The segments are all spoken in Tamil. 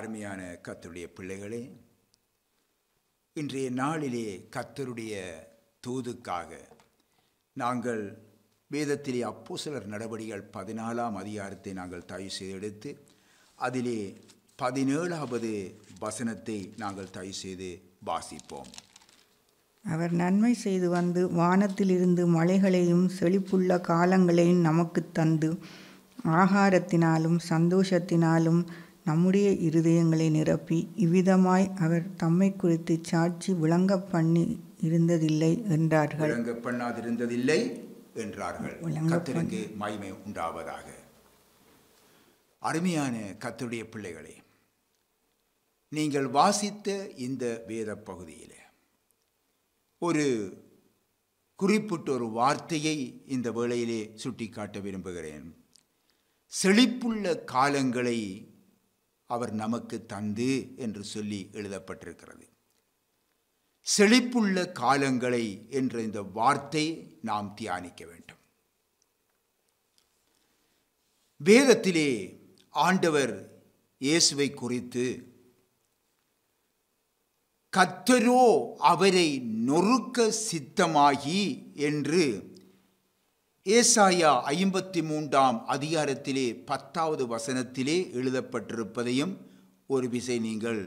அருமையான கத்தருடைய பிள்ளைகளே இன்றைய நாளிலே கத்தருடைய தூதுக்காக நாங்கள் வேதத்திலே அப்போ சிலர் நடவடிக்கைகள் பதினாலாம் அதிகாரத்தை நாங்கள் தயவு செய்து எடுத்து அதிலே பதினேழாவது வசனத்தை நாங்கள் தயவு செய்து வாசிப்போம் அவர் நன்மை செய்து வந்து வானத்திலிருந்து மலைகளையும் செழிப்புள்ள காலங்களையும் நமக்கு தந்து ஆகாரத்தினாலும் சந்தோஷத்தினாலும் நம்முடைய இருதயங்களை நிரப்பி இவ்விதமாய் அவர் தம்மை குறித்து சாட்சி விளங்க பண்ணி இருந்ததில்லை என்றார்கள் விளங்க பண்ணாதிருந்ததில்லை என்றார்கள் கத்திரங்கு மய்மை உண்டாவதாக அருமையான கத்தருடைய பிள்ளைகளே நீங்கள் வாசித்த இந்த வேத பகுதியில் ஒரு குறிப்பிட்ட ஒரு வார்த்தையை இந்த வேளையிலே சுட்டிக்காட்ட விரும்புகிறேன் செழிப்புள்ள காலங்களை அவர் நமக்கு தந்து என்று சொல்லி எழுதப்பட்டிருக்கிறது செழிப்புள்ள காலங்களை என்ற இந்த வார்த்தை நாம் தியானிக்க வேண்டும் வேதத்திலே ஆண்டவர் இயேசுவை குறித்து கத்தரோ அவரை நொறுக்க சித்தமாகி என்று ஏசாயா ஐம்பத்தி மூன்றாம் அதிகாரத்திலே பத்தாவது வசனத்திலே எழுதப்பட்டிருப்பதையும் ஒரு விசை நீங்கள்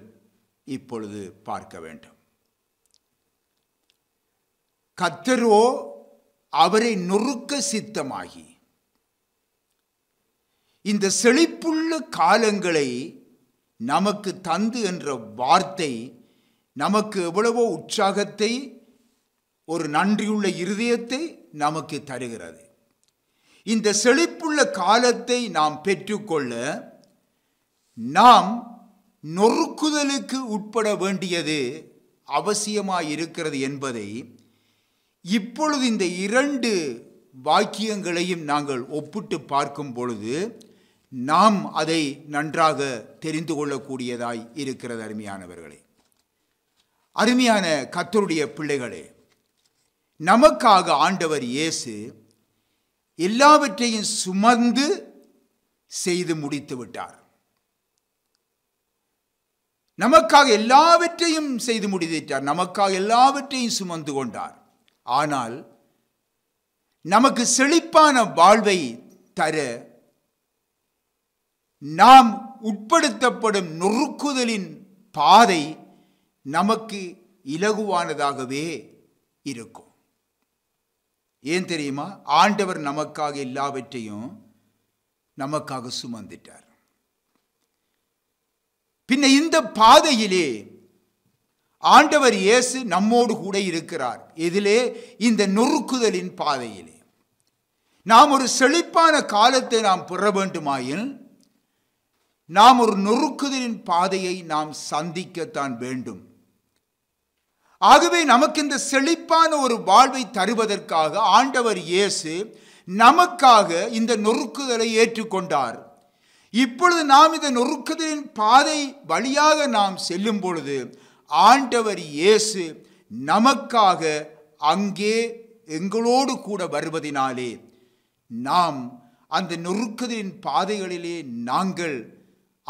இப்பொழுது பார்க்க வேண்டும் கத்தரோ அவரை நொறுக்க சித்தமாகி இந்த செழிப்புள்ள காலங்களை நமக்கு தந்து என்ற வார்த்தை நமக்கு எவ்வளவோ உற்சாகத்தை ஒரு நன்றியுள்ள இருதயத்தை நமக்கு தருகிறது இந்த செழிப்புள்ள காலத்தை நாம் பெற்றுக்கொள்ள நாம் நொறுக்குதலுக்கு உட்பட வேண்டியது அவசியமாக இருக்கிறது என்பதை இப்பொழுது இந்த இரண்டு வாக்கியங்களையும் நாங்கள் ஒப்பிட்டு பார்க்கும் பொழுது நாம் அதை நன்றாக தெரிந்து கொள்ளக்கூடியதாய் இருக்கிறது அருமையானவர்களே அருமையான கத்தருடைய பிள்ளைகளே நமக்காக ஆண்டவர் இயேசு எல்லாவற்றையும் சுமந்து செய்து முடித்து விட்டார் நமக்காக எல்லாவற்றையும் செய்து முடித்துவிட்டார் நமக்காக எல்லாவற்றையும் சுமந்து கொண்டார் ஆனால் நமக்கு செழிப்பான வாழ்வை தர நாம் உட்படுத்தப்படும் நொறுக்குதலின் பாதை நமக்கு இலகுவானதாகவே இருக்கும் ஏன் தெரியுமா ஆண்டவர் நமக்காக எல்லாவற்றையும் நமக்காக சுமந்துட்டார் பின்ன இந்த பாதையிலே ஆண்டவர் இயேசு நம்மோடு கூட இருக்கிறார் எதிலே இந்த நொறுக்குதலின் பாதையிலே நாம் ஒரு செழிப்பான காலத்தை நாம் பெற வேண்டுமாயில் நாம் ஒரு நொறுக்குதலின் பாதையை நாம் சந்திக்கத்தான் வேண்டும் ஆகவே நமக்கு இந்த செழிப்பான ஒரு வாழ்வை தருவதற்காக ஆண்டவர் இயேசு நமக்காக இந்த நொறுக்குதலை ஏற்றுக்கொண்டார் இப்பொழுது நாம் இந்த நொறுக்குதலின் பாதை வழியாக நாம் செல்லும் பொழுது ஆண்டவர் இயேசு நமக்காக அங்கே எங்களோடு கூட வருவதினாலே நாம் அந்த நொறுக்குதலின் பாதைகளிலே நாங்கள்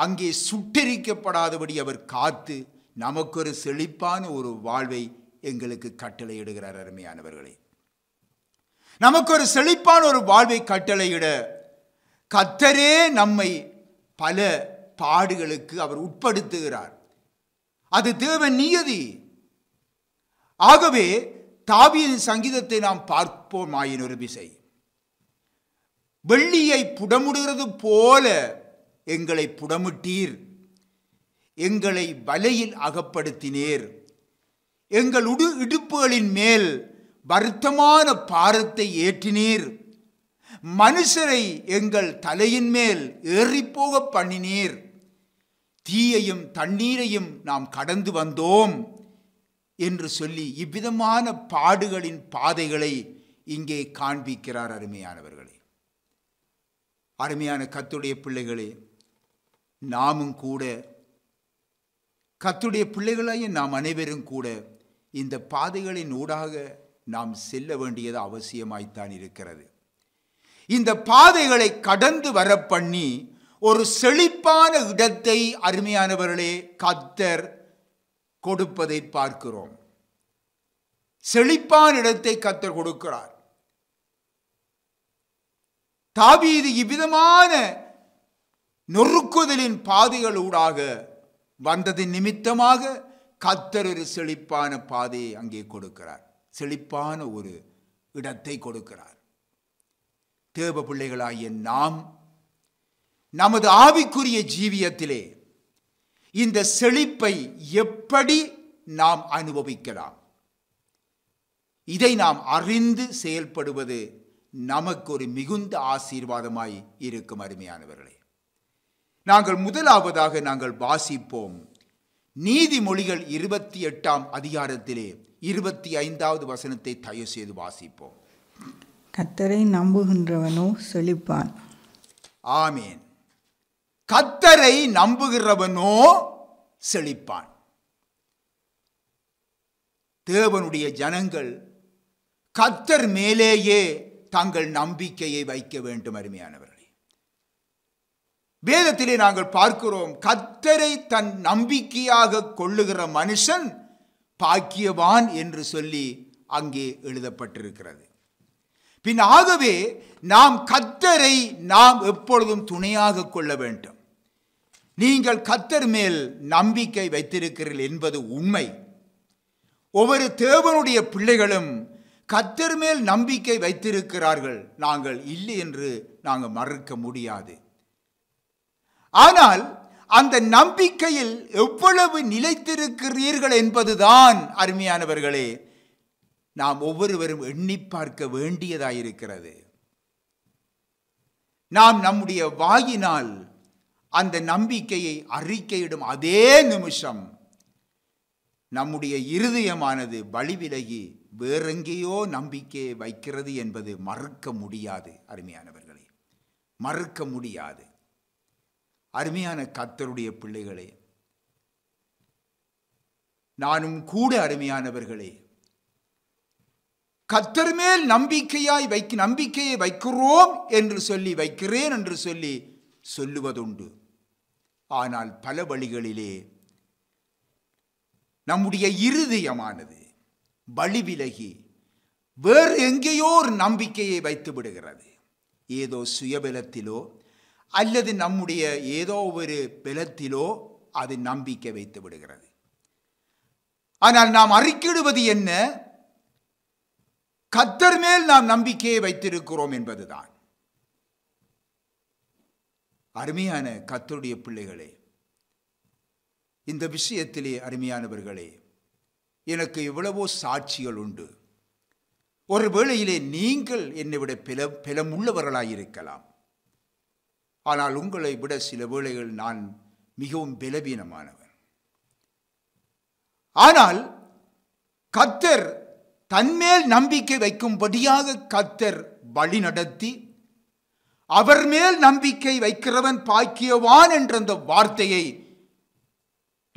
அங்கே சுட்டெரிக்கப்படாதபடி அவர் காத்து நமக்கு ஒரு செழிப்பான ஒரு வாழ்வை எங்களுக்கு கட்டளையிடுகிறார் அருமையானவர்களே நமக்கு ஒரு செழிப்பான ஒரு வாழ்வை கட்டளையிட கத்தரே நம்மை பல பாடுகளுக்கு அவர் உட்படுத்துகிறார் அது தேவ நியதி ஆகவே தாவியின் சங்கீதத்தை நாம் ஆயின் ஒரு விசை வெள்ளியை புடமுடுகிறது போல எங்களை புடமிட்டீர் எங்களை வலையில் அகப்படுத்தினேர் எங்கள் உடு இடுப்புகளின் மேல் வருத்தமான பாரத்தை ஏற்றினீர் மனுஷரை எங்கள் தலையின் மேல் ஏறிப்போக பண்ணினீர் தீயையும் தண்ணீரையும் நாம் கடந்து வந்தோம் என்று சொல்லி இவ்விதமான பாடுகளின் பாதைகளை இங்கே காண்பிக்கிறார் அருமையானவர்களே அருமையான கத்துடைய பிள்ளைகளே நாமும் கூட கத்துடைய பிள்ளைகளையும் நாம் அனைவரும் கூட இந்த பாதைகளின் ஊடாக நாம் செல்ல வேண்டியது அவசியமாய்த்தான் இருக்கிறது இந்த பாதைகளை கடந்து வர பண்ணி ஒரு செழிப்பான இடத்தை அருமையானவர்களே கத்தர் கொடுப்பதை பார்க்கிறோம் செழிப்பான இடத்தை கத்தர் கொடுக்கிறார் தாவீது இவ்விதமான நொறுக்குதலின் பாதைகளூடாக வந்தது நிமித்தமாக கத்தர் ஒரு செழிப்பான பாதையை அங்கே கொடுக்கிறார் செழிப்பான ஒரு இடத்தை கொடுக்கிறார் தேவ பிள்ளைகளாகிய நாம் நமது ஆவிக்குரிய ஜீவியத்திலே இந்த செழிப்பை எப்படி நாம் அனுபவிக்கலாம் இதை நாம் அறிந்து செயல்படுவது நமக்கு ஒரு மிகுந்த ஆசீர்வாதமாய் இருக்கும் அருமையானவர்களே நாங்கள் முதலாவதாக நாங்கள் வாசிப்போம் நீதிமொழிகள் இருபத்தி எட்டாம் அதிகாரத்திலே இருபத்தி ஐந்தாவது வசனத்தை தயவு செய்து வாசிப்போம் கத்தரை நம்புகின்றவனோ செழிப்பான் ஆமேன் கத்தரை நம்புகிறவனோ செழிப்பான் தேவனுடைய ஜனங்கள் கத்தர் மேலேயே தங்கள் நம்பிக்கையை வைக்க வேண்டும் அருமையானவர் வேதத்திலே நாங்கள் பார்க்கிறோம் கத்தரை தன் நம்பிக்கையாக கொள்ளுகிற மனுஷன் பாக்கியவான் என்று சொல்லி அங்கே எழுதப்பட்டிருக்கிறது பின் ஆகவே நாம் கத்தரை நாம் எப்பொழுதும் துணையாக கொள்ள வேண்டும் நீங்கள் கத்தர் மேல் நம்பிக்கை வைத்திருக்கிறீர்கள் என்பது உண்மை ஒவ்வொரு தேவனுடைய பிள்ளைகளும் கத்தர் மேல் நம்பிக்கை வைத்திருக்கிறார்கள் நாங்கள் இல்லை என்று நாங்கள் மறுக்க முடியாது ஆனால் அந்த நம்பிக்கையில் எவ்வளவு நிலைத்திருக்கிறீர்கள் என்பதுதான் அருமையானவர்களே நாம் ஒவ்வொருவரும் எண்ணி பார்க்க வேண்டியதாயிருக்கிறது நாம் நம்முடைய வாயினால் அந்த நம்பிக்கையை அறிக்கையிடும் அதே நிமிஷம் நம்முடைய இருதயமானது வழிவிலகி வேறெங்கேயோ நம்பிக்கையை வைக்கிறது என்பது மறுக்க முடியாது அருமையானவர்களே மறுக்க முடியாது அருமையான கத்தருடைய பிள்ளைகளே நானும் கூட அருமையானவர்களே கத்தர் மேல் நம்பிக்கையாய் வைக்க நம்பிக்கையை வைக்கிறோம் என்று சொல்லி வைக்கிறேன் என்று சொல்லி சொல்லுவதுண்டு ஆனால் பல வழிகளிலே நம்முடைய இருதயமானது வழிவிலகி வேறு எங்கேயோ ஒரு நம்பிக்கையை வைத்து விடுகிறது ஏதோ சுயபலத்திலோ அல்லது நம்முடைய ஏதோ ஒரு பலத்திலோ அது நம்பிக்கை வைத்து விடுகிறது ஆனால் நாம் அறிக்கிடுவது என்ன கத்தர் மேல் நாம் நம்பிக்கையை வைத்திருக்கிறோம் என்பதுதான் அருமையான கத்தருடைய பிள்ளைகளே இந்த விஷயத்திலே அருமையானவர்களே எனக்கு எவ்வளவோ சாட்சிகள் உண்டு ஒரு வேளையிலே நீங்கள் என்னை விட பில பிலம் உள்ளவர்களாயிருக்கலாம் ஆனால் உங்களை விட சில வேளைகள் நான் மிகவும் பலவீனமானவன் ஆனால் கத்தர் தன்மேல் நம்பிக்கை வைக்கும்படியாக கத்தர் வழி நடத்தி அவர் மேல் நம்பிக்கை வைக்கிறவன் பாக்கியவான் என்ற அந்த வார்த்தையை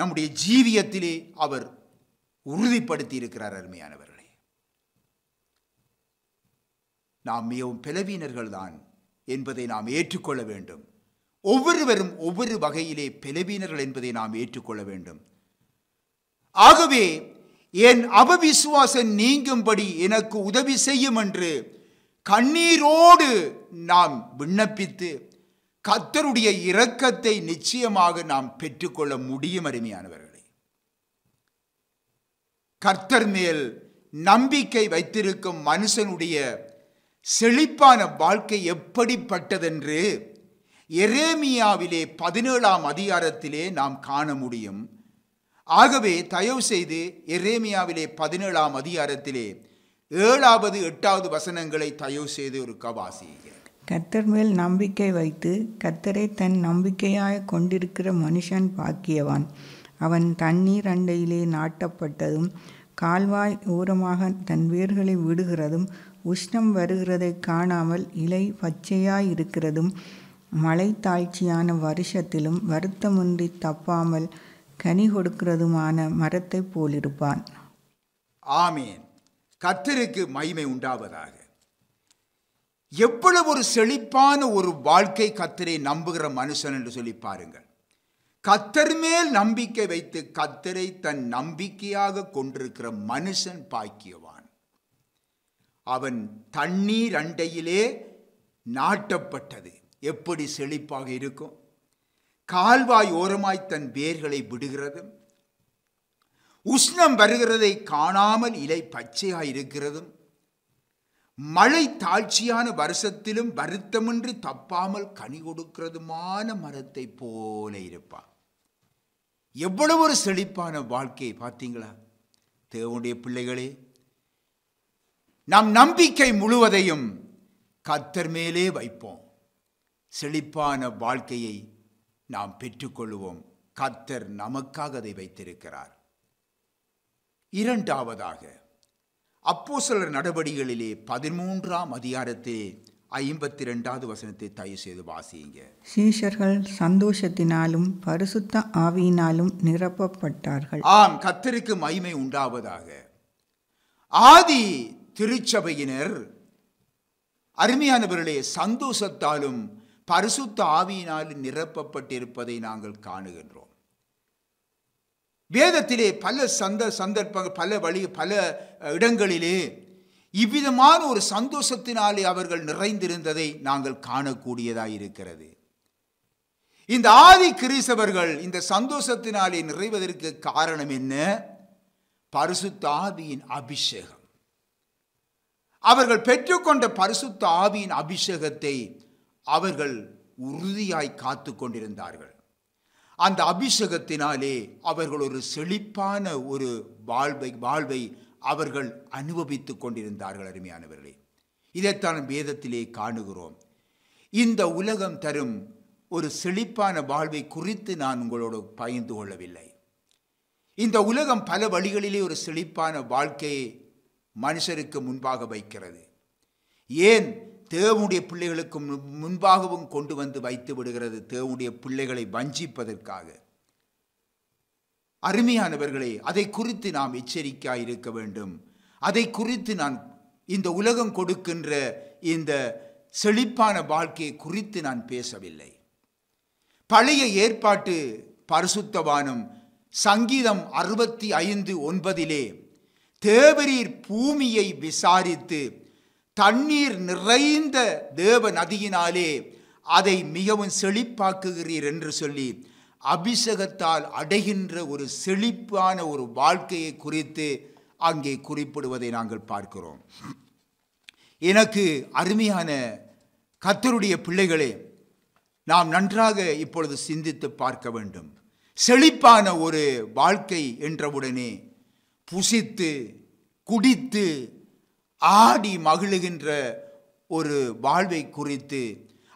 நம்முடைய ஜீவியத்திலே அவர் உறுதிப்படுத்தி இருக்கிறார் அருமையானவர்களே நாம் மிகவும் பலவீனர்கள் தான் என்பதை நாம் ஏற்றுக்கொள்ள வேண்டும் ஒவ்வொருவரும் ஒவ்வொரு வகையிலே பிளவினர்கள் என்பதை நாம் ஏற்றுக்கொள்ள வேண்டும் ஆகவே என் அபவிசுவாசம் நீங்கும்படி எனக்கு உதவி செய்யும் என்று கண்ணீரோடு நாம் விண்ணப்பித்து கத்தருடைய இரக்கத்தை நிச்சயமாக நாம் பெற்றுக்கொள்ள முடியும் அருமையானவர்களே கர்த்தர் மேல் நம்பிக்கை வைத்திருக்கும் மனுஷனுடைய செழிப்பான வாழ்க்கை எப்படிப்பட்டதென்று எரேமியாவிலே பதினேழாம் அதிகாரத்திலே நாம் காண முடியும் ஆகவே தயவு செய்து எரேமியாவிலே பதினேழாம் அதிகாரத்திலே ஏழாவது எட்டாவது வசனங்களை தயவு செய்து ஒரு கவாசி கத்தர் மேல் நம்பிக்கை வைத்து கத்தரை தன் நம்பிக்கையாக கொண்டிருக்கிற மனுஷன் பாக்கியவான் அவன் தண்ணீர் அண்டையிலே நாட்டப்பட்டதும் கால்வாய் ஓரமாக தன் வேர்களை விடுகிறதும் உஷ்ணம் வருகிறதை காணாமல் இலை பச்சையாயிருக்கிறதும் மழை தாழ்ச்சியான வருஷத்திலும் வருத்தமின்றி தப்பாமல் கனி கொடுக்கிறதுமான மரத்தை போலிருப்பான் ஆமேன் கத்தருக்கு மகிமை உண்டாவதாக எவ்வளவு ஒரு செழிப்பான ஒரு வாழ்க்கை கத்தரை நம்புகிற மனுஷன் என்று சொல்லி பாருங்கள் கத்தர் மேல் நம்பிக்கை வைத்து கத்தரை தன் நம்பிக்கையாக கொண்டிருக்கிற மனுஷன் பாக்கியவான் அவன் தண்ணீர் அண்டையிலே நாட்டப்பட்டது எப்படி செழிப்பாக இருக்கும் கால்வாய் ஓரமாய் தன் வேர்களை விடுகிறதும் உஷ்ணம் வருகிறதை காணாமல் இலை பச்சையாய் இருக்கிறதும் மழை தாழ்ச்சியான வருஷத்திலும் வருத்தமின்றி தப்பாமல் கனி கொடுக்கிறதுமான மரத்தை போல இருப்பான் எவ்வளவு ஒரு செழிப்பான வாழ்க்கையை பார்த்தீங்களா தேவனுடைய பிள்ளைகளே நம் நம்பிக்கை முழுவதையும் கத்தர் மேலே வைப்போம் செழிப்பான வாழ்க்கையை நாம் பெற்றுக்கொள்வோம் கத்தர் நமக்காக அதை வைத்திருக்கிறார் இரண்டாவதாக சிலர் நடவடிகளிலே பதிமூன்றாம் அதிகாரத்தில் ஐம்பத்தி ரெண்டாவது வசனத்தை தயவு செய்து வாசியுங்க சீஷர்கள் சந்தோஷத்தினாலும் பரிசுத்த ஆவியினாலும் நிரப்பப்பட்டார்கள் ஆம் கத்தருக்கு மகிமை உண்டாவதாக ஆதி திருச்சபையினர் அருமையானவர்களே சந்தோஷத்தாலும் பரிசுத்த ஆவியினாலும் நிரப்பப்பட்டிருப்பதை நாங்கள் காணுகின்றோம் வேதத்திலே பல சந்த சந்தர்ப்பங்கள் பல வழி பல இடங்களிலே இவ்விதமான ஒரு சந்தோஷத்தினாலே அவர்கள் நிறைந்திருந்ததை நாங்கள் காணக்கூடியதாக இருக்கிறது இந்த ஆதி கிரீசவர்கள் இந்த சந்தோஷத்தினாலே நிறைவதற்கு காரணம் என்ன ஆவியின் அபிஷேகம் அவர்கள் பெற்றுக்கொண்ட பரிசுத்த ஆவியின் அபிஷேகத்தை அவர்கள் உறுதியாய் காத்து கொண்டிருந்தார்கள் அந்த அபிஷேகத்தினாலே அவர்கள் ஒரு செழிப்பான ஒரு வாழ்வை வாழ்வை அவர்கள் அனுபவித்து கொண்டிருந்தார்கள் அருமையானவர்களே இதைத்தான் வேதத்திலே காணுகிறோம் இந்த உலகம் தரும் ஒரு செழிப்பான வாழ்வை குறித்து நான் உங்களோடு பயந்து கொள்ளவில்லை இந்த உலகம் பல வழிகளிலே ஒரு செழிப்பான வாழ்க்கையை மனுஷருக்கு முன்பாக வைக்கிறது ஏன் தேவனுடைய பிள்ளைகளுக்கு முன்பாகவும் கொண்டு வந்து வைத்து விடுகிறது தேவனுடைய பிள்ளைகளை வஞ்சிப்பதற்காக அருமையானவர்களே அதை குறித்து நாம் எச்சரிக்கையாக இருக்க வேண்டும் அதை குறித்து நான் இந்த உலகம் கொடுக்கின்ற இந்த செழிப்பான வாழ்க்கையை குறித்து நான் பேசவில்லை பழைய ஏற்பாட்டு பரிசுத்தவானும் சங்கீதம் அறுபத்தி ஐந்து ஒன்பதிலே தேவரீர் பூமியை விசாரித்து தண்ணீர் நிறைந்த தேவ நதியினாலே அதை மிகவும் செழிப்பாக்குகிறீர் என்று சொல்லி அபிஷேகத்தால் அடைகின்ற ஒரு செழிப்பான ஒரு வாழ்க்கையை குறித்து அங்கே குறிப்பிடுவதை நாங்கள் பார்க்கிறோம் எனக்கு அருமையான கத்தருடைய பிள்ளைகளே நாம் நன்றாக இப்பொழுது சிந்தித்து பார்க்க வேண்டும் செழிப்பான ஒரு வாழ்க்கை என்றவுடனே புசித்து குடித்து ஆடி மகிழுகின்ற ஒரு வாழ்வை குறித்து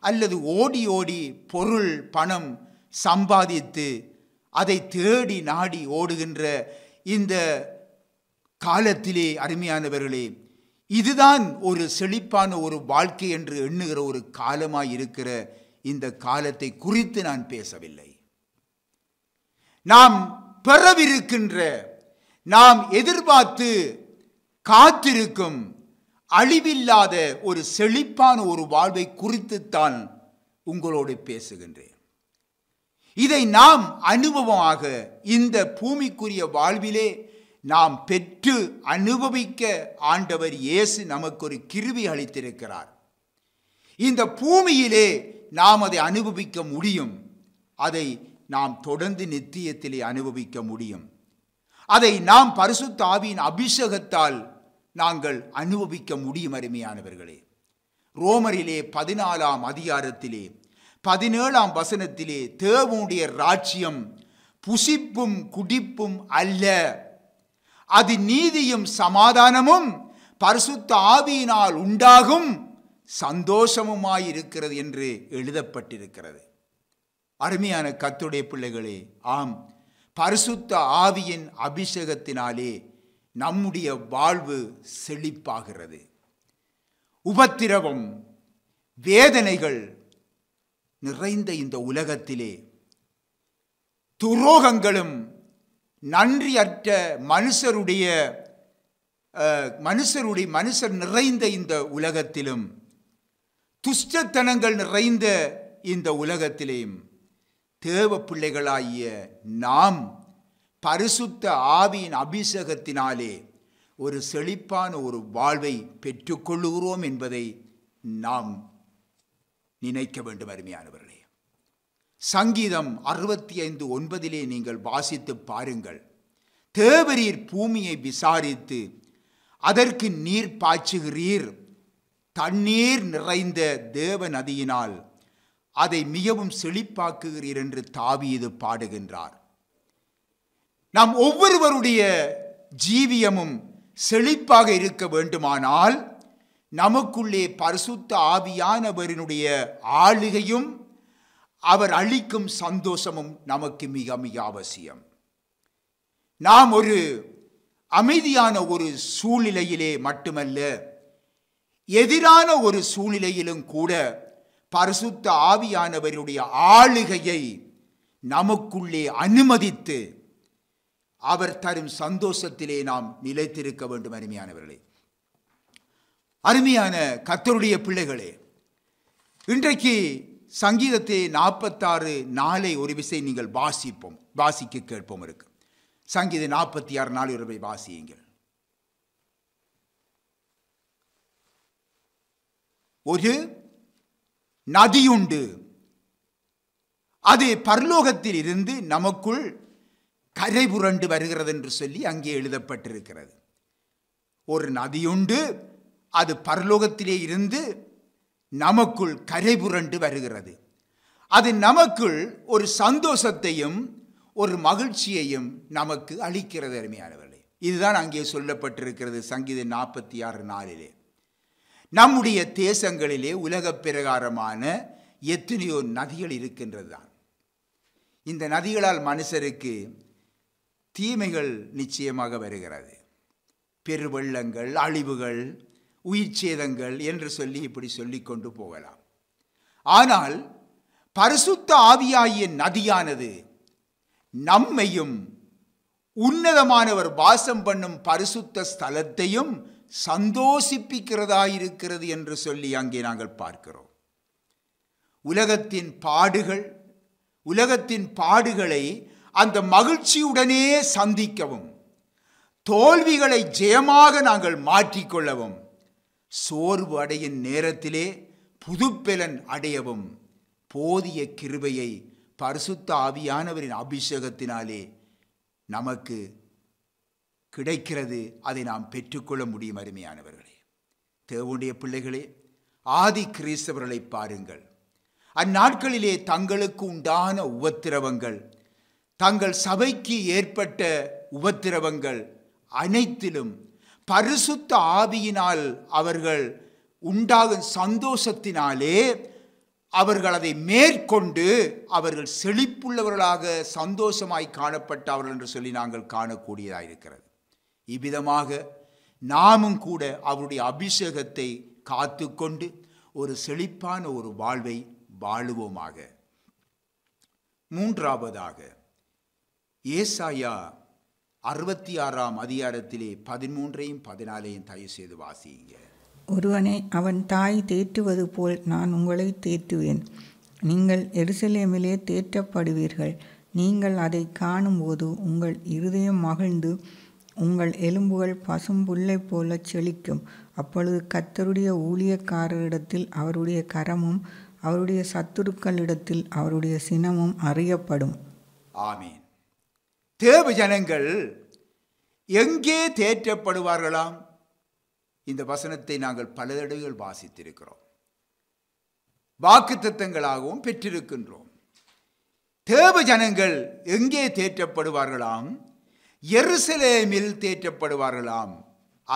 அல்லது ஓடி ஓடி பொருள் பணம் சம்பாதித்து அதை தேடி நாடி ஓடுகின்ற இந்த காலத்திலே அருமையானவர்களே இதுதான் ஒரு செழிப்பான ஒரு வாழ்க்கை என்று எண்ணுகிற ஒரு காலமாக இருக்கிற இந்த காலத்தை குறித்து நான் பேசவில்லை நாம் பெறவிருக்கின்ற நாம் எதிர்பார்த்து காத்திருக்கும் அழிவில்லாத ஒரு செழிப்பான ஒரு வாழ்வை குறித்துத்தான் உங்களோடு பேசுகின்றேன் இதை நாம் அனுபவமாக இந்த பூமிக்குரிய வாழ்விலே நாம் பெற்று அனுபவிக்க ஆண்டவர் இயேசு நமக்கு ஒரு கிருவி அளித்திருக்கிறார் இந்த பூமியிலே நாம் அதை அனுபவிக்க முடியும் அதை நாம் தொடர்ந்து நித்தியத்திலே அனுபவிக்க முடியும் அதை நாம் பரிசுத்த ஆவியின் அபிஷேகத்தால் நாங்கள் அனுபவிக்க முடியும் அருமையானவர்களே ரோமரிலே பதினாலாம் அதிகாரத்திலே பதினேழாம் வசனத்திலே தேவனுடைய ராஜ்யம் புசிப்பும் குடிப்பும் அல்ல அது நீதியும் சமாதானமும் பரிசுத்த ஆவியினால் உண்டாகும் சந்தோஷமுமாயிருக்கிறது என்று எழுதப்பட்டிருக்கிறது அருமையான கத்துடைய பிள்ளைகளே ஆம் பரிசுத்த ஆவியின் அபிஷேகத்தினாலே நம்முடைய வாழ்வு செழிப்பாகிறது உபத்திரவம் வேதனைகள் நிறைந்த இந்த உலகத்திலே துரோகங்களும் நன்றியற்ற மனுஷருடைய மனுஷருடைய மனுஷர் நிறைந்த இந்த உலகத்திலும் துஷ்டத்தனங்கள் நிறைந்த இந்த உலகத்திலேயும் தேவ பிள்ளைகளாகிய நாம் பரிசுத்த ஆவியின் அபிஷேகத்தினாலே ஒரு செழிப்பான ஒரு வாழ்வை பெற்றுக்கொள்ளுகிறோம் என்பதை நாம் நினைக்க வேண்டும் அருமையானவர்களே சங்கீதம் அறுபத்தி ஐந்து ஒன்பதிலே நீங்கள் வாசித்து பாருங்கள் தேவரீர் பூமியை விசாரித்து அதற்கு நீர் பாய்ச்சுகிறீர் தண்ணீர் நிறைந்த தேவ நதியினால் அதை மிகவும் செழிப்பாக்குகிறீர் என்று தாவியது பாடுகின்றார் நாம் ஒவ்வொருவருடைய ஜீவியமும் செழிப்பாக இருக்க வேண்டுமானால் நமக்குள்ளே பரிசுத்த ஆவியானவரினுடைய ஆளுகையும் அவர் அளிக்கும் சந்தோஷமும் நமக்கு மிக மிக அவசியம் நாம் ஒரு அமைதியான ஒரு சூழ்நிலையிலே மட்டுமல்ல எதிரான ஒரு சூழ்நிலையிலும் கூட பரிசுத்த ஆவியானவருடைய ஆளுகையை நமக்குள்ளே அனுமதித்து அவர் தரும் சந்தோஷத்திலே நாம் நிலைத்திருக்க வேண்டும் அருமையானவர்களே அருமையான கத்தருடைய பிள்ளைகளே இன்றைக்கு சங்கீதத்தை நாற்பத்தாறு நாளை ஒரு விசை நீங்கள் வாசிப்போம் வாசிக்க கேட்போம் இருக்கு சங்கீதம் நாற்பத்தி ஆறு நாள் ஒரு வாசியுங்கள் ஒரு நதியுண்டு அது பர்லோகத்தில் இருந்து நமக்குள் கரை புரண்டு வருகிறது என்று சொல்லி அங்கே எழுதப்பட்டிருக்கிறது ஒரு நதியுண்டு அது பர்லோகத்திலே இருந்து நமக்குள் கரை புரண்டு வருகிறது அது நமக்குள் ஒரு சந்தோஷத்தையும் ஒரு மகிழ்ச்சியையும் நமக்கு அளிக்கிறது அருமையானவர்களே இதுதான் அங்கே சொல்லப்பட்டிருக்கிறது சங்கீத நாற்பத்தி ஆறு நாளிலே நம்முடைய தேசங்களிலே உலக பிரகாரமான எத்தனையோ நதிகள் இருக்கின்றது தான் இந்த நதிகளால் மனுஷருக்கு தீமைகள் நிச்சயமாக வருகிறது பெருவெள்ளங்கள் அழிவுகள் உயிர் சேதங்கள் என்று சொல்லி இப்படி சொல்லி கொண்டு போகலாம் ஆனால் பரிசுத்த ஆவியாகிய நதியானது நம்மையும் உன்னதமானவர் வாசம் பண்ணும் பரிசுத்த ஸ்தலத்தையும் சந்தோஷிப்பிக்கிறதாயிருக்கிறது என்று சொல்லி அங்கே நாங்கள் பார்க்கிறோம் உலகத்தின் பாடுகள் உலகத்தின் பாடுகளை அந்த மகிழ்ச்சியுடனே சந்திக்கவும் தோல்விகளை ஜெயமாக நாங்கள் மாற்றிக்கொள்ளவும் சோர்வு அடையும் நேரத்திலே புதுப்பெலன் அடையவும் போதிய கிருபையை பரிசுத்த ஆவியானவரின் அபிஷேகத்தினாலே நமக்கு கிடைக்கிறது அதை நாம் பெற்றுக்கொள்ள முடியும் அருமையானவர்களே தேவனுடைய பிள்ளைகளே ஆதி கிறிஸ்தவர்களை பாருங்கள் அந்நாட்களிலே தங்களுக்கு உண்டான உபத்திரவங்கள் தங்கள் சபைக்கு ஏற்பட்ட உபத்திரவங்கள் அனைத்திலும் பரிசுத்த ஆவியினால் அவர்கள் உண்டாகும் சந்தோஷத்தினாலே அவர்கள் அதை மேற்கொண்டு அவர்கள் செழிப்புள்ளவர்களாக சந்தோஷமாய் காணப்பட்டவர்கள் என்று சொல்லி நாங்கள் காணக்கூடியதாக இருக்கிறது இவ்விதமாக நாமும் கூட அவருடைய அபிஷேகத்தை காத்து கொண்டு ஒரு செழிப்பான ஒரு வாழ்வை வாழுவோமாக மூன்றாவதாக ஏசாயா அறுபத்தி ஆறாம் அதிகாரத்திலே பதிமூன்றையும் பதினாலையும் தயவு செய்து வாசியுங்க ஒருவனை அவன் தாய் தேற்றுவது போல் நான் உங்களை தேற்றுவேன் நீங்கள் எருசலேமிலே தேற்றப்படுவீர்கள் நீங்கள் அதை காணும்போது உங்கள் இருதயம் மகிழ்ந்து உங்கள் எலும்புகள் பசும் புல்லை போல செழிக்கும் அப்பொழுது கத்தருடைய ஊழியக்காரரிடத்தில் அவருடைய கரமும் அவருடைய சத்துருக்களிடத்தில் அவருடைய சினமும் அறியப்படும் ஆமீன் தேவு ஜனங்கள் எங்கே தேற்றப்படுவார்களாம் இந்த வசனத்தை நாங்கள் பல தடவைகள் வாசித்திருக்கிறோம் வாக்கு திட்டங்களாகவும் பெற்றிருக்கின்றோம் தேவ ஜனங்கள் எங்கே தேற்றப்படுவார்களாம் எருசலேமில் தேற்றப்படுவார்களாம்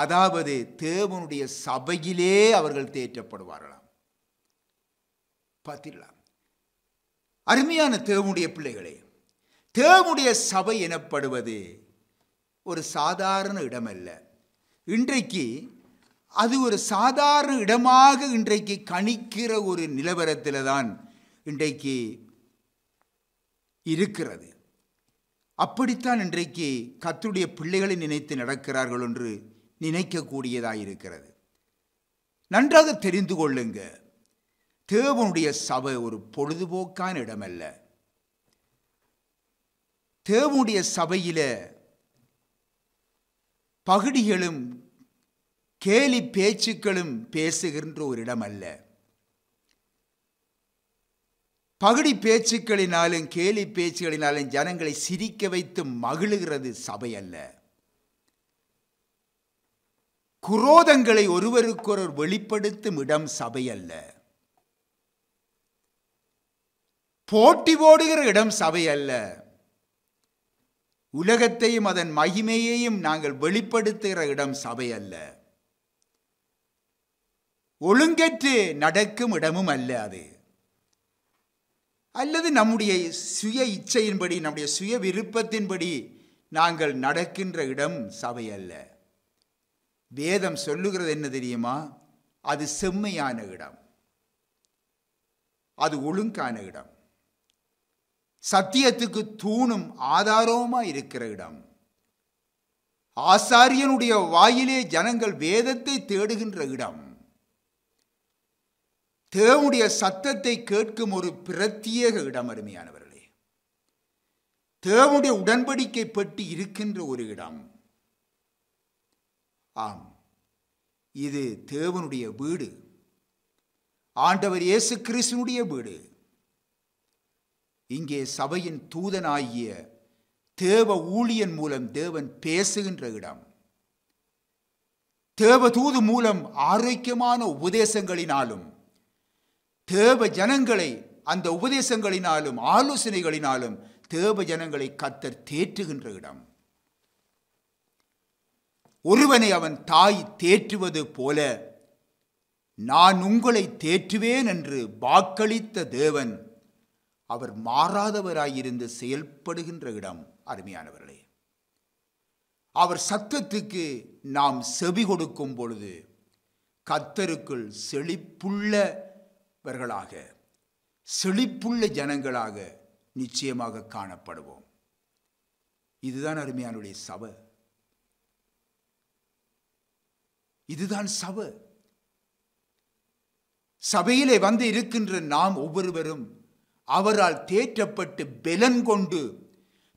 அதாவது தேவனுடைய சபையிலே அவர்கள் தேற்றப்படுவார்களாம் பார்த்திடலாம் அருமையான தேவனுடைய பிள்ளைகளே தேவனுடைய சபை எனப்படுவது ஒரு சாதாரண இடம் அல்ல இன்றைக்கு அது ஒரு சாதாரண இடமாக இன்றைக்கு கணிக்கிற ஒரு நிலவரத்தில் தான் இன்றைக்கு இருக்கிறது அப்படித்தான் இன்றைக்கு கத்துடைய பிள்ளைகளை நினைத்து நடக்கிறார்கள் என்று நினைக்கக்கூடியதாயிருக்கிறது நன்றாக தெரிந்து கொள்ளுங்க தேவனுடைய சபை ஒரு பொழுதுபோக்கான இடமல்ல தேவனுடைய சபையில் பகுதிகளும் கேலி பேச்சுக்களும் பேசுகின்ற ஒரு இடம் அல்ல பகுடி பேச்சுக்களினாலும் கேலி பேச்சுகளினாலும் ஜனங்களை சிரிக்க வைத்து மகிழுகிறது சபை அல்ல குரோதங்களை ஒருவருக்கொருவர் வெளிப்படுத்தும் இடம் சபை அல்ல போட்டி போடுகிற இடம் சபை அல்ல உலகத்தையும் அதன் மகிமையையும் நாங்கள் வெளிப்படுத்துகிற இடம் சபை அல்ல ஒழுங்கற்று நடக்கும் இடமும் அல்ல அது அல்லது நம்முடைய சுய இச்சையின்படி நம்முடைய சுய விருப்பத்தின்படி நாங்கள் நடக்கின்ற இடம் சபை அல்ல வேதம் சொல்லுகிறது என்ன தெரியுமா அது செம்மையான இடம் அது ஒழுங்கான இடம் சத்தியத்துக்கு தூணும் ஆதாரமாக இருக்கிற இடம் ஆசாரியனுடைய வாயிலே ஜனங்கள் வேதத்தை தேடுகின்ற இடம் தேவனுடைய சத்தத்தை கேட்கும் ஒரு பிரத்யேக இடம் அருமையானவர்களே தேவனுடைய உடன்படிக்கை பற்றி இருக்கின்ற ஒரு இடம் ஆம் இது தேவனுடைய வீடு ஆண்டவர் இயேசு கிறிஸ்தனுடைய வீடு இங்கே சபையின் தூதனாகிய தேவ ஊழியன் மூலம் தேவன் பேசுகின்ற இடம் தேவதூது மூலம் ஆரோக்கியமான உபதேசங்களினாலும் தேவ ஜனங்களை அந்த உபதேசங்களினாலும் ஆலோசனைகளினாலும் தேவ ஜனங்களை கத்தர் தேற்றுகின்ற இடம் ஒருவனை அவன் தாய் தேற்றுவது போல நான் உங்களை தேற்றுவேன் என்று வாக்களித்த தேவன் அவர் மாறாதவராயிருந்து செயல்படுகின்ற இடம் அருமையானவர்களே அவர் சத்தத்துக்கு நாம் செவி கொடுக்கும் பொழுது கத்தருக்குள் செழிப்புள்ள வர்களாக செழிப்புள்ள ஜனங்களாக நிச்சயமாக காணப்படுவோம் இதுதான் அருமையானுடைய சவ இதுதான் சவ சபையிலே வந்து இருக்கின்ற நாம் ஒவ்வொருவரும் அவரால் தேற்றப்பட்டு பெலன் கொண்டு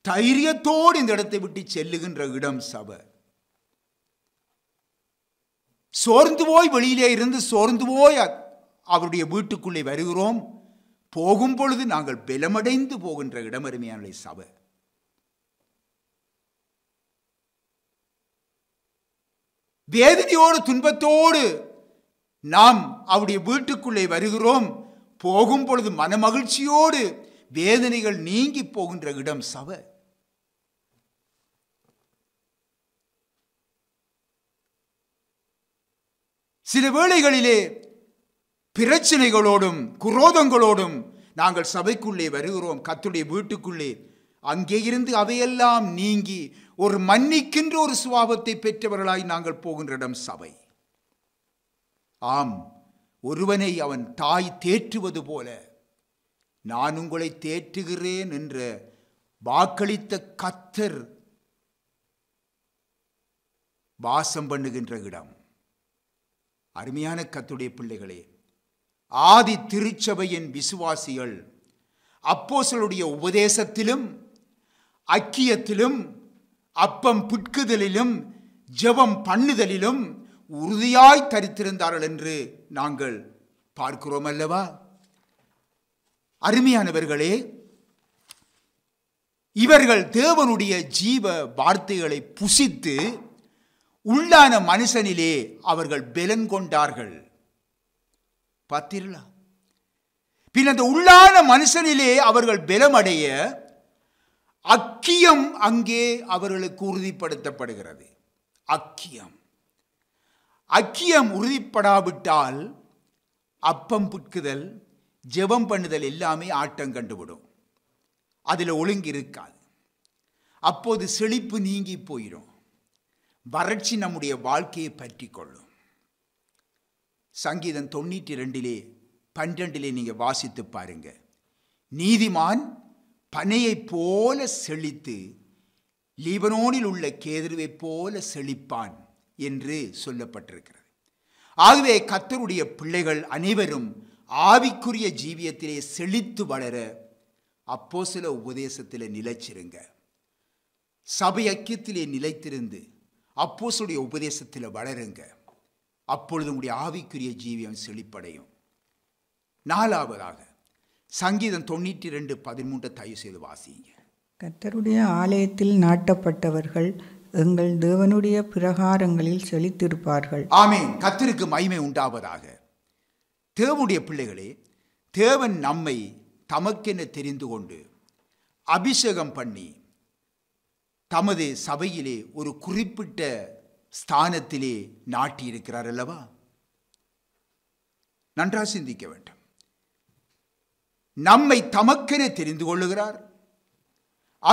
தைரியத்தோடு இந்த இடத்தை விட்டு செல்லுகின்ற இடம் சப சோர்ந்து போய் வெளியிலே இருந்து சோர்ந்து போய் அவருடைய வீட்டுக்குள்ளே வருகிறோம் போகும் பொழுது நாங்கள் பலமடைந்து போகின்ற இடம் அருமையான சபை வேதனையோடு துன்பத்தோடு நாம் அவருடைய வீட்டுக்குள்ளே வருகிறோம் போகும் பொழுது மனமகிழ்ச்சியோடு வேதனைகள் நீங்கி போகின்ற இடம் சவ சில வேளைகளிலே பிரச்சனைகளோடும் குரோதங்களோடும் நாங்கள் சபைக்குள்ளே வருகிறோம் கத்துடைய வீட்டுக்குள்ளே அங்கே இருந்து அவையெல்லாம் நீங்கி ஒரு மன்னிக்கின்ற ஒரு சுவாபத்தை பெற்றவர்களாய் நாங்கள் போகின்ற இடம் சபை ஆம் ஒருவனை அவன் தாய் தேற்றுவது போல நான் உங்களை தேற்றுகிறேன் என்ற வாக்களித்த கத்தர் வாசம் பண்ணுகின்ற இடம் அருமையான கத்துடைய பிள்ளைகளே ஆதி திருச்சபையின் விசுவாசிகள் அப்போசலுடைய உபதேசத்திலும் அக்கியத்திலும் அப்பம் பிட்குதலிலும் ஜெபம் பண்ணுதலிலும் உறுதியாய் தரித்திருந்தார்கள் என்று நாங்கள் பார்க்கிறோம் அல்லவா அருமையானவர்களே இவர்கள் தேவனுடைய ஜீவ வார்த்தைகளை புசித்து உள்ளான மனுஷனிலே அவர்கள் பெலன் கொண்டார்கள் பார்த்தீர்களா பின் அந்த உள்ளான மனுஷனிலே அவர்கள் பலமடைய அக்கியம் அங்கே அவர்களுக்கு உறுதிப்படுத்தப்படுகிறது அக்கியம் அக்கியம் உறுதிப்படாவிட்டால் அப்பம் புட்குதல் ஜெபம் பண்ணுதல் எல்லாமே ஆட்டம் கண்டுவிடும் அதில் ஒழுங்கு இருக்காது அப்போது செழிப்பு நீங்கி போயிடும் வறட்சி நம்முடைய வாழ்க்கையை பற்றி கொள்ளும் சங்கீதம் தொண்ணூற்றி ரெண்டிலே பன்னிரெண்டிலே நீங்கள் வாசித்து பாருங்க நீதிமான் பனையைப் போல செழித்து லீபனோனில் உள்ள கேதுருவைப் போல செழிப்பான் என்று சொல்லப்பட்டிருக்கிறது ஆகவே கத்தருடைய பிள்ளைகள் அனைவரும் ஆவிக்குரிய ஜீவியத்திலே செழித்து வளர அப்போ சில உபதேசத்தில் நிலைச்சிருங்க சபை ஐக்கியத்திலே நிலைத்திருந்து அப்போசுடைய உபதேசத்தில் வளருங்க அப்பொழுது உங்களுடைய ஆவிக்குரிய ஜீவியம் செழிப்படையும் நாலாவதாக சங்கீதம் தொண்ணூற்றி ரெண்டு பதிமூன்றை தயவு செய்து வாசிங்க கத்தருடைய ஆலயத்தில் நாட்டப்பட்டவர்கள் எங்கள் தேவனுடைய பிரகாரங்களில் செழித்திருப்பார்கள் ஆமே கத்திற்கு மகிமை உண்டாவதாக தேவனுடைய பிள்ளைகளே தேவன் நம்மை தமக்கென தெரிந்து கொண்டு அபிஷேகம் பண்ணி தமது சபையிலே ஒரு குறிப்பிட்ட ஸ்தானத்திலே நாட்டியிருக்கிறார் அல்லவா நன்றாக சிந்திக்க வேண்டும் நம்மை தமக்கென தெரிந்து கொள்ளுகிறார்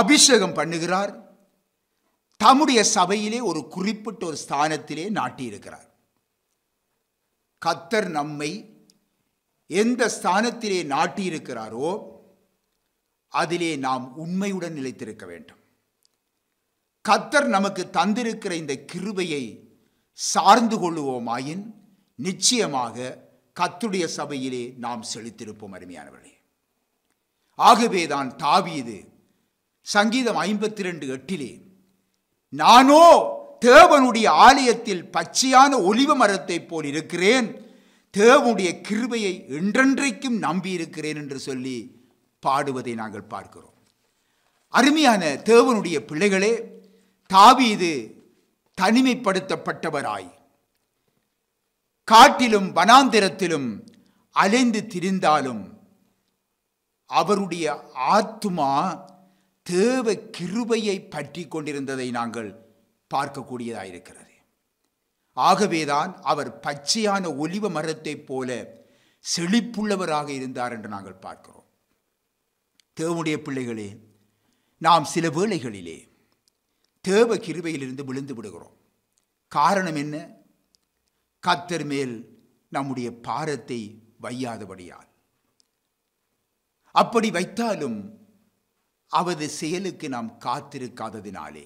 அபிஷேகம் பண்ணுகிறார் தம்முடைய சபையிலே ஒரு குறிப்பிட்ட ஒரு ஸ்தானத்திலே நாட்டியிருக்கிறார் கத்தர் நம்மை எந்த ஸ்தானத்திலே நாட்டியிருக்கிறாரோ அதிலே நாம் உண்மையுடன் நிலைத்திருக்க வேண்டும் கத்தர் நமக்கு தந்திருக்கிற இந்த கிருபையை சார்ந்து கொள்ளுவோமாயின் நிச்சயமாக கத்துடைய சபையிலே நாம் செலுத்திருப்போம் அருமையானவர்களே ஆகவேதான் தாவியது சங்கீதம் ஐம்பத்தி ரெண்டு எட்டிலே நானோ தேவனுடைய ஆலயத்தில் பச்சையான ஒலிவ மரத்தைப் போல் இருக்கிறேன் தேவனுடைய கிருபையை என்றென்றைக்கும் நம்பியிருக்கிறேன் என்று சொல்லி பாடுவதை நாங்கள் பார்க்கிறோம் அருமையான தேவனுடைய பிள்ளைகளே தாவீது தனிமைப்படுத்தப்பட்டவராய் காட்டிலும் வனாந்திரத்திலும் அலைந்து திரிந்தாலும் அவருடைய ஆத்மா தேவ கிருபையை பற்றி கொண்டிருந்ததை நாங்கள் பார்க்கக்கூடியதாயிருக்கிறது இருக்கிறது ஆகவேதான் அவர் பச்சையான ஒலிவ மரத்தைப் போல செழிப்புள்ளவராக இருந்தார் என்று நாங்கள் பார்க்கிறோம் தேவனுடைய பிள்ளைகளே நாம் சில வேளைகளிலே தேவ கிருபையிலிருந்து விழுந்து விடுகிறோம் காரணம் என்ன கத்தர் மேல் நம்முடைய பாரத்தை வையாதபடியால் அப்படி வைத்தாலும் அவரது செயலுக்கு நாம் காத்திருக்காததினாலே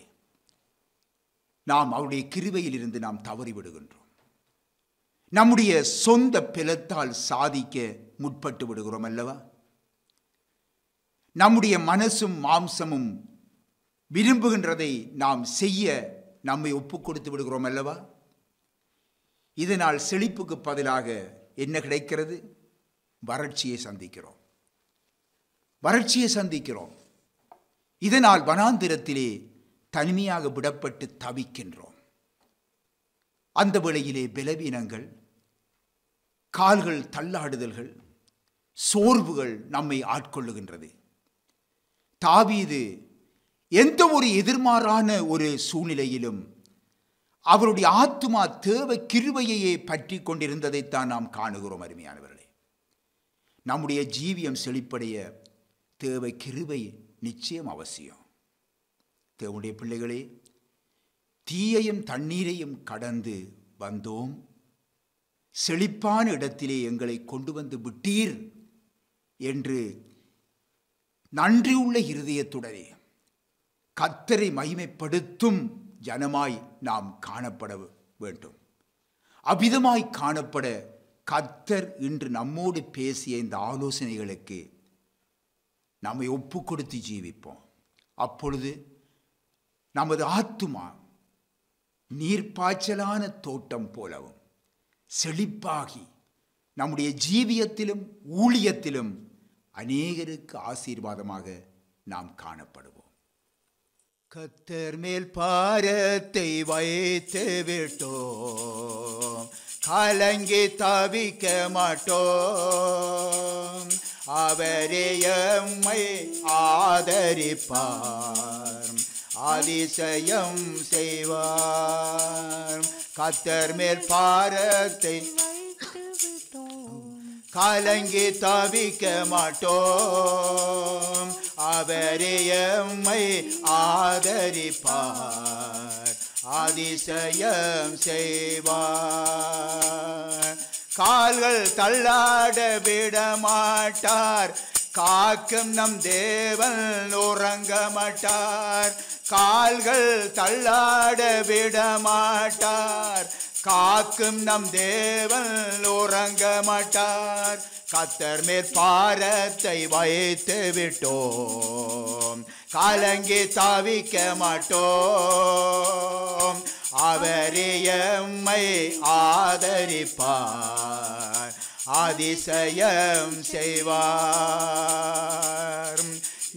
நாம் அவருடைய கிருவையிலிருந்து நாம் தவறிவிடுகின்றோம் நம்முடைய சொந்த பிலத்தால் சாதிக்க முற்பட்டு விடுகிறோம் அல்லவா நம்முடைய மனசும் மாம்சமும் விரும்புகின்றதை நாம் செய்ய நம்மை ஒப்பு கொடுத்து விடுகிறோம் அல்லவா இதனால் செழிப்புக்கு பதிலாக என்ன கிடைக்கிறது வறட்சியை சந்திக்கிறோம் வறட்சியை சந்திக்கிறோம் இதனால் வனாந்திரத்திலே தனிமையாக விடப்பட்டு தவிக்கின்றோம் அந்த வேளையிலே பலவீனங்கள் கால்கள் தள்ளாடுதல்கள் சோர்வுகள் நம்மை ஆட்கொள்ளுகின்றது தாவீது எந்த ஒரு எதிர்மாறான ஒரு சூழ்நிலையிலும் அவருடைய ஆத்மா தேவை கிருவையையே பற்றி கொண்டிருந்ததைத்தான் நாம் காணுகிறோம் அருமையானவர்களே நம்முடைய ஜீவியம் செழிப்படைய தேவை கிருவை நிச்சயம் அவசியம் தேவனுடைய பிள்ளைகளே தீயையும் தண்ணீரையும் கடந்து வந்தோம் செழிப்பான இடத்திலே எங்களை கொண்டு வந்து விட்டீர் என்று நன்றியுள்ள இருதயத்துடனே கத்தரை மகிமைப்படுத்தும் ஜனமாய் நாம் காணப்பட வேண்டும் அபிதமாய் காணப்பட கத்தர் இன்று நம்மோடு பேசிய இந்த ஆலோசனைகளுக்கு நம்மை ஒப்பு கொடுத்து ஜீவிப்போம் அப்பொழுது நமது ஆத்துமா நீர்ப்பாய்ச்சலான தோட்டம் போலவும் செழிப்பாகி நம்முடைய ஜீவியத்திலும் ஊழியத்திலும் அநேகருக்கு ஆசீர்வாதமாக நாம் காணப்படுவோம் கத்தர் மேல் பாரத்தை வைத்து விட்டோம் கலங்கி தவிக்க மாட்டோம் அவரே எம்மை ஆதரிப்பார் அதிசயம் செய்வார் கத்தர் மேல் பாரத்தை கலங்கி தவிக்க மாட்டோம் அவரையம்மை ஆதரிப்பார் அதிசயம் செய்வார் கால்கள் தள்ளாட விட மாட்டார் காக்கும் நம் தேவன் உறங்க மாட்டார் கால்கள் தள்ளாட விட மாட்டார் காக்கும் நம் தேவன் உறங்க மாட்டார் கத்தர் மேற்பாரத்தை வைத்து விட்டோம் காலங்கி தாவிக்க மாட்டோம் அவரியம்மை ஆதரிப்பார் அதிசயம் செய்வார்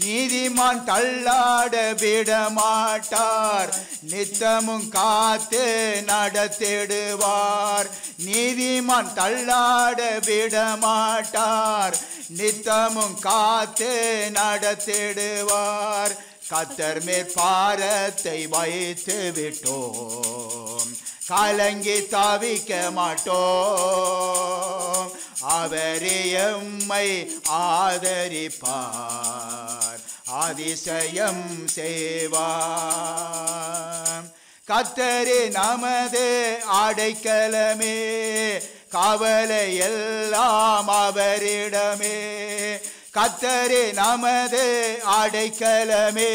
நீதிமான் தள்ளாட விடமாட்டார் நித்தமும் காத்து நடத்திடுவார் நீதிமான் தள்ளாட விடமாட்டார் நித்தமும் காத்து நடத்திடுவார் கத்தர் மேற்பாரத்தை வைத்து விட்டோம் கலங்கி தவிக்க மாட்டோம் அவரே எம்மை ஆதரிப்பார் அதிசயம் செய்வார் கத்தரி நமது அடைக்கலமே கவலை எல்லாம் அவரிடமே கத்தரி நமது அடைக்கலமே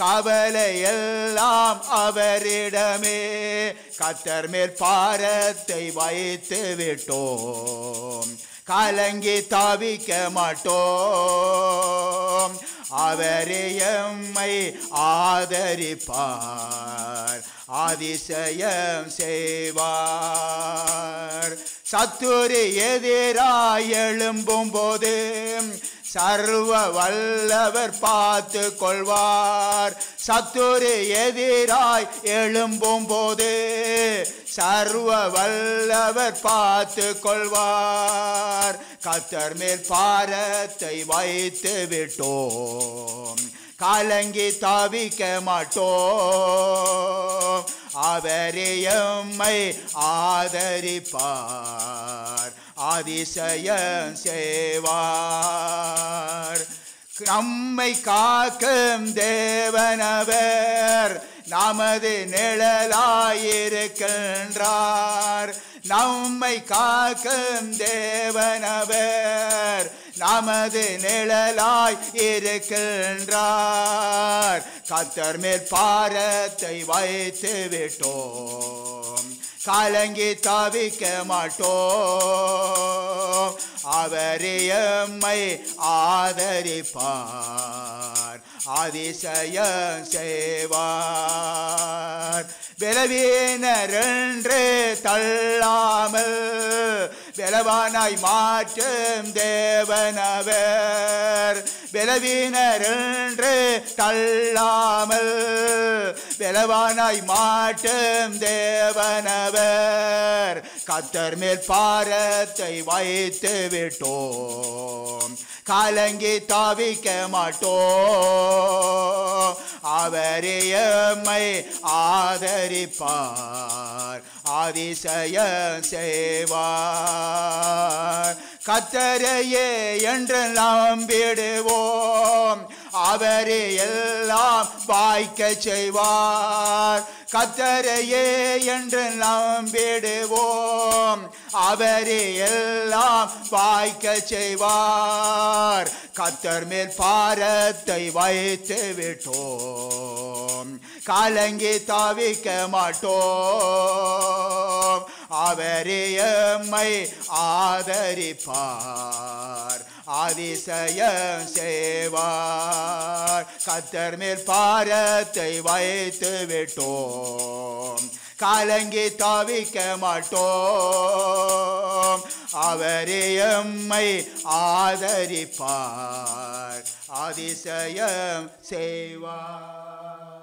கவலையெல்லாம் அவரிடமே கத்தர் மேல் பாரத்தை வைத்து விட்டோம் கலங்கி தவிக்க மாட்டோம் அவரே எம்மை ஆதரிப்பார் ஆதிசயம் செய்வார் சத்துரு எதிராய் எழும்பும் போது சர்வ வல்லவர் பார்த்து கொள்வார் சத்துரு எதிராய் எழும்பும் போது சர்வ வல்லவர் பார்த்து கொள்வார் கத்தர் மேல் பாரத்தை வைத்து விட்டோம் காலங்கி தாவிக்க மாட்டோம் அவரையம்மை ஆதரிப்பார் ஆதிசயம் செய்வார் நம்மை காக்கும் தேவனவர் நமது நிழலாயிருக்கின்றார் நம்மை காக்கும் தேவனவர் நமது நிழலாய் இருக்கின்றார் கத்தர் மேல் பாரத்தை வைத்து விட்டோம் கலங்கி தவிக்க மாட்டோம் அவரையம்மை ஆதரிப்பார் அதிசயம் செய்வார் என்று தள்ளாமல் பெலவானாய் மாற்றும் தேவனவர் பெலவீனரென்று தள்ளாமல் பெலவானாய் மாற்றும் தேவனவர் கத்தர் மேல் பாரத்தை வைத்து விட்டோம் கலங்கி தவிக்க மாட்டோம் அவரையம்மை ஆதரிப்பார் அதிசய செய்வார் கத்தரையே என்று நாம் விடுவோம் அவரே எல்லாம் வாய்க்க செய்வார் கத்தரையே என்று நாம் நம்பிடுவோம் அவரே எல்லாம் வாய்க்க செய்வார் கத்தர் மேல் பாரத்தை வைத்து விட்டோம் கலங்கி தவிக்க மாட்டோம் அவரே எம்மை ஆதரிப்பார் அதிசயம் செய்வார் கத்தர் மேல் பாரத்தை வைத்து விட்டோம் கலங்கி தவிக்க மாட்டோம் அவரே எம்மை ஆதரிப்பார் அதிசயம் செய்வார்